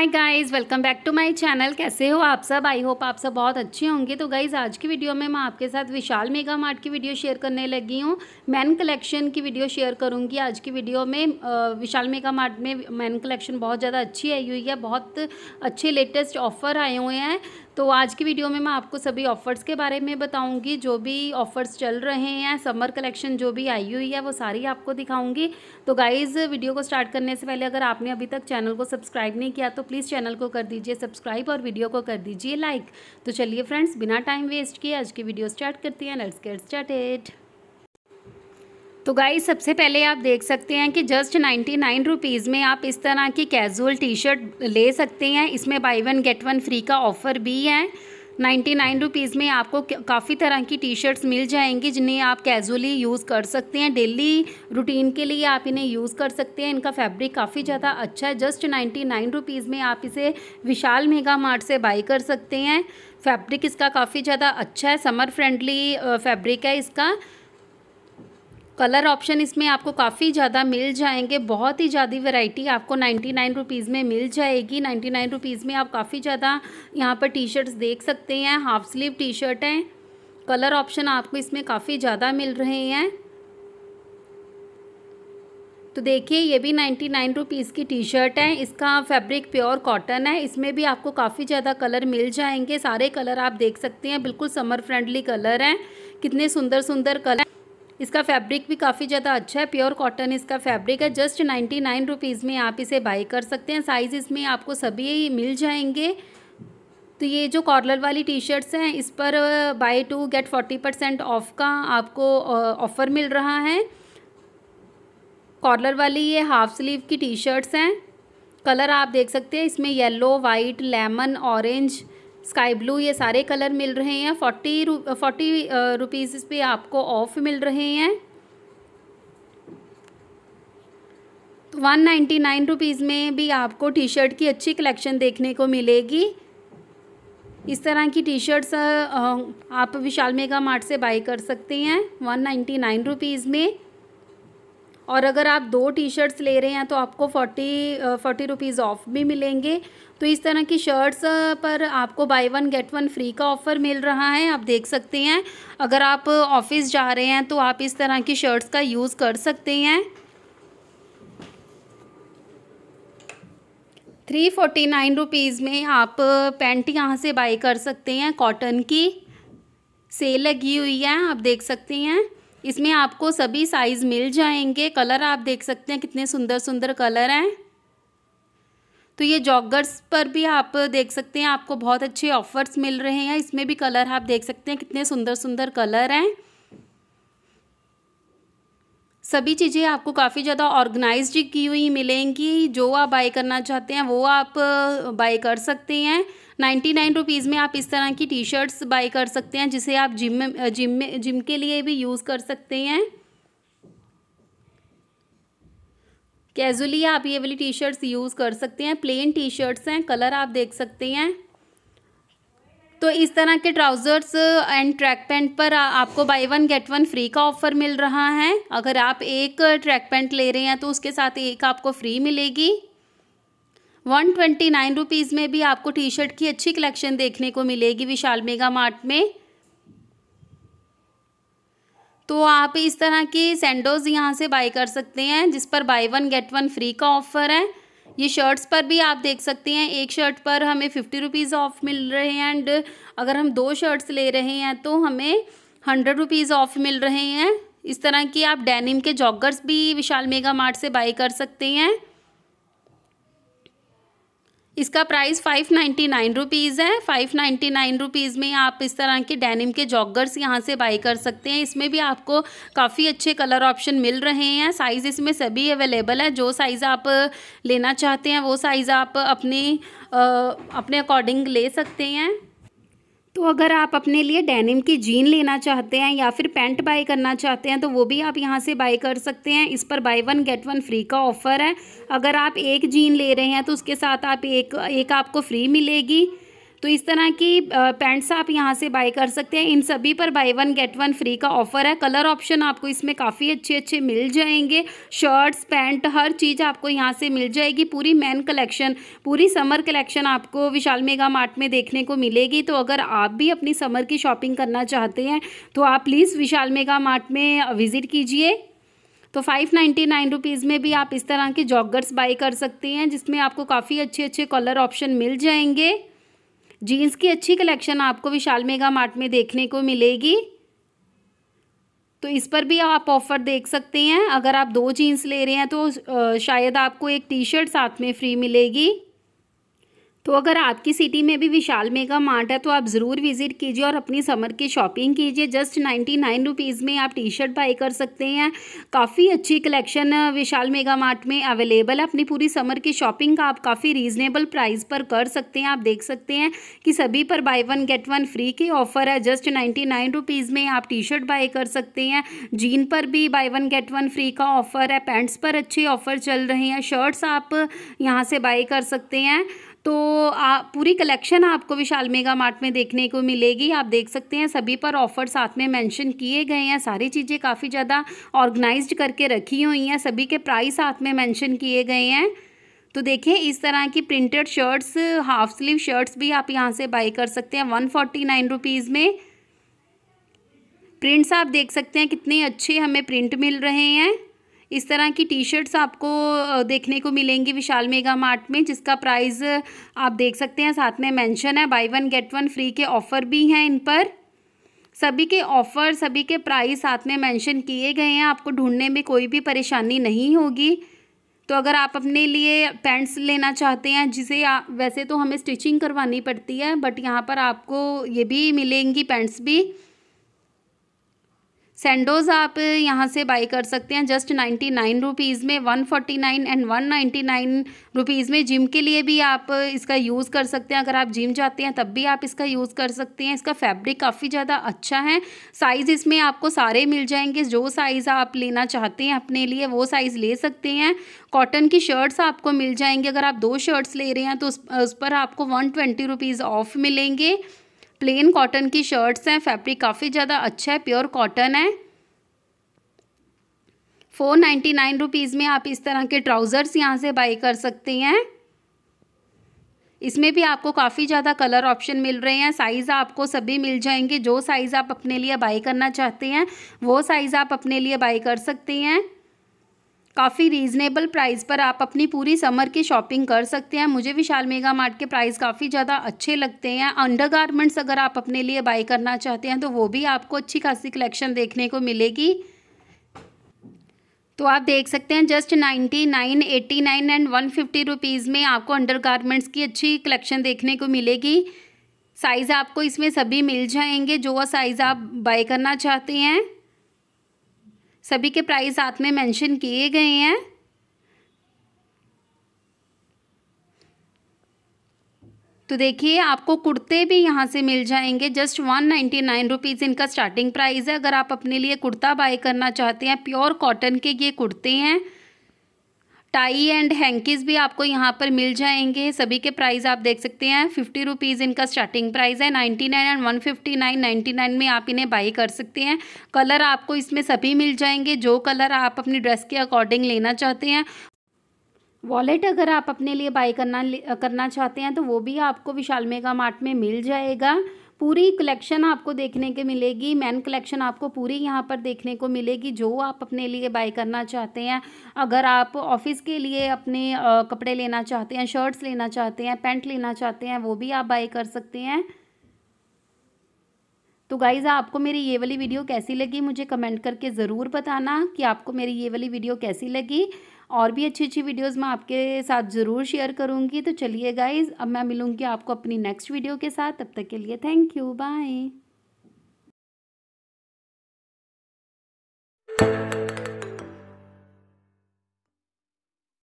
hi guys welcome back to my channel कैसे हो आप सब आई होप आप सब बहुत अच्छे होंगे तो गाइस आज की वीडियो में मैं आपके साथ विशाल मेगा मार्ट की वीडियो शेयर करने लगी हूँ मैन कलेक्शन की वीडियो शेयर करूँगी आज की वीडियो में विशाल मेगा मार्ट में मैन कलेक्शन बहुत ज़्यादा अच्छी आई हुई है बहुत अच्छे लेटेस्ट ऑफर आए हुए हैं तो आज की वीडियो में मैं आपको सभी ऑफ़र्स के बारे में बताऊंगी जो भी ऑफ़र्स चल रहे हैं समर कलेक्शन जो भी आई हुई है वो सारी आपको दिखाऊंगी तो गाइज़ वीडियो को स्टार्ट करने से पहले अगर आपने अभी तक चैनल को सब्सक्राइब नहीं किया तो प्लीज़ चैनल को कर दीजिए सब्सक्राइब और वीडियो को कर दीजिए लाइक तो चलिए फ्रेंड्स बिना टाइम वेस्ट किए आज की वीडियो स्टार्ट करती हैं लेट्स गेट स्टार्टेड तो गाइस सबसे पहले आप देख सकते हैं कि जस्ट नाइन्टी नाइन रुपीज़ में आप इस तरह की कैजुअल टी शर्ट ले सकते हैं इसमें buy one get one free का ऑफ़र भी है नाइन्टी नाइन रुपीज़ में आपको काफ़ी तरह की टी शर्ट्स मिल जाएंगी जिन्हें आप कैजुअली यूज़ कर सकते हैं डेली रूटीन के लिए आप इन्हें यूज़ कर सकते हैं इनका फैब्रिक काफ़ी ज़्यादा अच्छा है जस्ट नाइन्टी नाइन रुपीज़ में आप इसे विशाल मेगा मार्ट से बाई कर सकते हैं फैब्रिक इसका काफ़ी ज़्यादा अच्छा है समर फ्रेंडली फैब्रिक है इसका कलर ऑप्शन इसमें आपको काफ़ी ज़्यादा मिल जाएंगे बहुत ही ज़्यादा वैरायटी आपको नाइन्टी नाइन रुपीज़ में मिल जाएगी नाइन्टी नाइन रुपीज़ में आप काफ़ी ज़्यादा यहाँ पर टी शर्ट्स देख सकते हैं हाफ स्लीव टी शर्ट हैं कलर ऑप्शन आपको इसमें काफ़ी ज़्यादा मिल रहे हैं तो देखिए ये भी नाइन्टी नाइन रुपीज़ की टी शर्ट है इसका फैब्रिक प्योर कॉटन है इसमें भी आपको काफ़ी ज़्यादा कलर मिल जाएंगे सारे कलर आप देख सकते हैं बिल्कुल समर फ्रेंडली कलर हैं कितने सुंदर सुंदर कलर इसका फैब्रिक भी काफ़ी ज़्यादा अच्छा है प्योर कॉटन इसका फैब्रिक है जस्ट नाइन्टी नाइन रुपीज़ में आप इसे बाई कर सकते हैं साइज़ इसमें आपको सभी मिल जाएंगे तो ये जो कॉर्लर वाली टी शर्ट्स हैं इस पर buy two get forty percent off का आपको ऑफ़र मिल रहा है कॉर्लर वाली ये हाफ स्लीव की टी शर्ट्स हैं कलर आप देख सकते हैं इसमें yellow white lemon orange sky blue ये सारे कलर मिल रहे हैं फोर्टी रू फोर्टी रुपीज़ पे आपको ऑफ मिल रहे हैं तो वन नाइन्टी नाइन रुपीज़ में भी आपको टी शर्ट की अच्छी कलेक्शन देखने को मिलेगी इस तरह की टी शर्ट्स आप विशाल मेगा मार्ट से बाई कर सकते हैं वन नाइन्टी नाइन रुपीज़ में और अगर आप दो टी शर्ट्स ले रहे हैं तो आपको फोर्टी फोर्टी रुपीज़ ऑफ भी मिलेंगे तो इस तरह की शर्ट्स पर आपको buy one get one free का ऑफ़र मिल रहा है आप देख सकते हैं अगर आप ऑफिस जा रहे हैं तो आप इस तरह की शर्ट्स का यूज़ कर सकते हैं थ्री फोर्टी नाइन रुपीज़ में आप पैंट यहाँ से बाई कर सकते हैं कॉटन की सेल लगी हुई है आप देख सकते हैं इसमें आपको सभी साइज़ मिल जाएंगे कलर आप देख सकते हैं कितने सुंदर सुंदर कलर हैं तो ये जॉगर्स पर भी आप देख सकते हैं आपको बहुत अच्छे ऑफ़र्स मिल रहे हैं इसमें भी कलर आप देख सकते हैं कितने सुंदर सुंदर कलर हैं सभी चीज़ें आपको काफ़ी ज़्यादा ऑर्गेनाइज की हुई मिलेंगी जो आप बाय करना चाहते हैं वो आप बाय कर सकते हैं नाइन्टी नाइन रुपीज़ में आप इस तरह की टी शर्ट्स बाय कर सकते हैं जिसे आप जिम में जिम में जिम के लिए भी यूज़ कर सकते हैं कैजुअली आप ये वाली टी शर्ट्स यूज़ कर सकते हैं प्लेन टी शर्ट्स हैं कलर आप देख सकते हैं तो इस तरह के ट्राउज़र्स एंड ट्रैक पैंट पर आपको buy one get one free का ऑफ़र मिल रहा है अगर आप एक ट्रैक पैंट ले रहे हैं तो उसके साथ एक आपको फ्री मिलेगी वन ट्वेंटी नाइन रुपीज़ में भी आपको टी शर्ट की अच्छी कलेक्शन देखने को मिलेगी विशाल मेगा मार्ट में तो आप इस तरह की सैंडोज़ यहाँ से बाई कर सकते हैं जिस पर buy one get one free का ऑफ़र है ये शर्ट्स पर भी आप देख सकते हैं एक शर्ट पर हमें फिफ्टी रुपीज़ ऑफ मिल रहे हैं एंड अगर हम दो शर्ट्स ले रहे हैं तो हमें हंड्रेड रुपीज़ ऑफ मिल रहे हैं इस तरह की आप डेनिम के जॉगर्स भी विशाल मेगा मार्ट से बाई कर सकते हैं इसका price five ninety nine rupees है फाइव नाइन्टी नाइन रुपीज़ में आप इस तरह के डेनिम के जॉगर्स यहाँ से बाई कर सकते हैं इसमें भी आपको काफ़ी अच्छे कलर ऑप्शन मिल रहे हैं साइज़ इसमें सभी अवेलेबल है जो साइज़ आप लेना चाहते हैं वो साइज़ आप अपने आ, अपने अकॉर्डिंग ले सकते हैं तो अगर आप अपने लिए डेनिम की जीन लेना चाहते हैं या फिर पैंट बाय करना चाहते हैं तो वो भी आप यहाँ से बाय कर सकते हैं इस पर buy one get one free का ऑफ़र है अगर आप एक जीन ले रहे हैं तो उसके साथ आप एक एक आपको फ्री मिलेगी तो इस तरह की पैंट्स आप यहाँ से बाय कर सकते हैं इन सभी पर buy one get one free का ऑफर है कलर ऑप्शन आपको इसमें काफ़ी अच्छे अच्छे मिल जाएंगे शर्ट्स पैंट हर चीज़ आपको यहाँ से मिल जाएगी पूरी मैन कलेक्शन पूरी समर कलेक्शन आपको विशाल मेगा मार्ट में देखने को मिलेगी तो अगर आप भी अपनी समर की शॉपिंग करना चाहते हैं तो आप प्लीज़ विशाल मेगा मार्ट में विज़िट कीजिए तो फाइव नाइन्टी नाइन रुपीज़ में भी आप इस तरह के जॉगर्स बाई कर सकते हैं जिसमें आपको काफ़ी अच्छे अच्छे कलर ऑप्शन मिल जाएंगे जीन्स की अच्छी कलेक्शन आपको विशाल मेगा मार्ट में देखने को मिलेगी तो इस पर भी आप ऑफ़र देख सकते हैं अगर आप दो जीन्स ले रहे हैं तो शायद आपको एक टी शर्ट साथ में फ्री मिलेगी तो अगर आपकी सिटी में भी विशाल मेगा मार्ट है तो आप ज़रूर विज़िट कीजिए और अपनी समर की शॉपिंग कीजिए जस्ट नाइन्टी नाइन रुपीज़ में आप टी शर्ट बाई कर सकते हैं काफ़ी अच्छी कलेक्शन विशाल मेगा मार्ट में अवेलेबल है अपनी पूरी समर की शॉपिंग का आप काफ़ी रीज़नेबल प्राइस पर कर सकते हैं आप देख सकते हैं कि सभी पर buy one get one free के ऑफ़र है जस्ट नाइन्टी नाइन रुपीज़ में आप टी शर्ट बाई कर सकते हैं जीन पर भी buy one get one free का ऑफ़र है पैंट्स पर अच्छे ऑफ़र चल रहे हैं शर्ट्स आप यहाँ से बाई कर सकते हैं तो आ, पूरी कलेक्शन आपको विशाल मेगा मार्ट में देखने को मिलेगी आप देख सकते हैं सभी पर ऑफर साथ में मेंशन किए गए हैं सारी चीज़ें काफ़ी ज़्यादा ऑर्गेनाइज्ड करके रखी हुई हैं सभी के प्राइस साथ में मेंशन किए गए हैं तो देखिए इस तरह की printed shirts half sleeve shirts भी आप यहाँ से बाई कर सकते हैं वन फोर्टी नाइन रुपीज़ में प्रिंट्स आप देख सकते हैं कितने अच्छे हमें प्रिंट मिल रहे हैं इस तरह की टी शर्ट्स आपको देखने को मिलेंगी विशाल मेगा मार्ट में जिसका प्राइस आप देख सकते हैं साथ में मेंशन है buy one get one free के ऑफ़र भी हैं इन पर सभी के ऑफ़र सभी के प्राइस साथ में मेंशन किए गए हैं आपको ढूंढने में कोई भी परेशानी नहीं होगी तो अगर आप अपने लिए पैंट्स लेना चाहते हैं जिसे वैसे तो हमें स्टिचिंग करवानी पड़ती है बट यहाँ पर आपको ये भी मिलेंगी पैंट्स भी सैंडोज़ आप यहाँ से बाई कर सकते हैं जस्ट नाइन्टी नाइन रुपीज़ में one forty nine and one ninety nine rupees में जिम के लिए भी आप इसका यूज़ कर सकते हैं अगर आप जिम जाते हैं तब भी आप इसका यूज़ कर सकते हैं इसका फैब्रिक काफ़ी ज़्यादा अच्छा है साइज़ इसमें आपको सारे मिल जाएंगे जो साइज़ आप लेना चाहते हैं अपने लिए वो साइज़ ले सकते हैं कॉटन की शर्ट्स आपको मिल जाएंगे अगर आप दो शर्ट्स ले रहे हैं तो उस पर आपको वन ट्वेंटी रुपीज़ ऑफ मिलेंगे प्लेन कॉटन की शर्ट्स हैं फैब्रिक काफ़ी ज़्यादा अच्छा है प्योर कॉटन है फ़ोर नाइन्टी नाइन रुपीज़ में आप इस तरह के ट्राउज़र्स यहाँ से बाई कर सकते हैं इसमें भी आपको काफ़ी ज़्यादा कलर ऑप्शन मिल रहे हैं साइज़ आपको सभी मिल जाएंगे जो साइज़ आप अपने लिए बाई करना चाहते हैं वो साइज़ आप अपने लिए बाई कर सकते हैं काफ़ी रीज़नेबल प्राइस पर आप अपनी पूरी समर की शॉपिंग कर सकते हैं मुझे विशाल मेगा मार्ट के प्राइस काफ़ी ज़्यादा अच्छे लगते हैं अंडर अगर आप अपने लिए बाई करना चाहते हैं तो वो भी आपको अच्छी खासी कलेक्शन देखने को मिलेगी तो आप देख सकते हैं just ninety nine eighty nine and one fifty rupees में आपको अंडर गारमेंट्स की अच्छी कलेक्शन देखने को मिलेगी साइज़ आपको इसमें सभी मिल जाएंगे जो साइज़ आप बाय करना चाहते हैं सभी के प्राइस साथ में मेंशन किए गए हैं तो देखिए आपको कुर्ते भी यहाँ से मिल जाएंगे just one ninety nine rupees इनका स्टार्टिंग प्राइस है अगर आप अपने लिए कुर्ता बाय करना चाहते हैं प्योर कॉटन के ये कुर्ते हैं टाई एंड हैंकीज़ भी आपको यहाँ पर मिल जाएंगे सभी के प्राइस आप देख सकते हैं फिफ्टी रुपीज़ इनका स्टार्टिंग प्राइस है ninety nine and one fifty nine ninety nine में आप इन्हें बाई कर सकते हैं कलर आपको इसमें सभी मिल जाएंगे जो कलर आप अपनी ड्रेस के अकॉर्डिंग लेना चाहते हैं वॉलेट अगर आप अपने लिए बाई करना करना चाहते हैं तो वो भी आपको विशाल मेगा मार्ट में मिल जाएगा पूरी कलेक्शन आपको देखने के मिलेगी मैन कलेक्शन आपको पूरी यहाँ पर देखने को मिलेगी जो आप अपने लिए बाय करना चाहते हैं अगर आप ऑफिस के लिए अपने कपड़े लेना चाहते हैं शर्ट्स लेना चाहते हैं पैंट लेना चाहते हैं वो भी आप बाय कर सकते हैं तो गाइज़ आपको मेरी ये वाली वीडियो कैसी लगी मुझे कमेंट करके ज़रूर बताना कि आपको मेरी ये वाली वीडियो कैसी लगी और भी अच्छी अच्छी वीडियोस मैं आपके साथ ज़रूर शेयर करूँगी तो चलिए गाइज़ अब मैं मिलूँगी आपको अपनी नेक्स्ट वीडियो के साथ तब तक के लिए थैंक यू बाय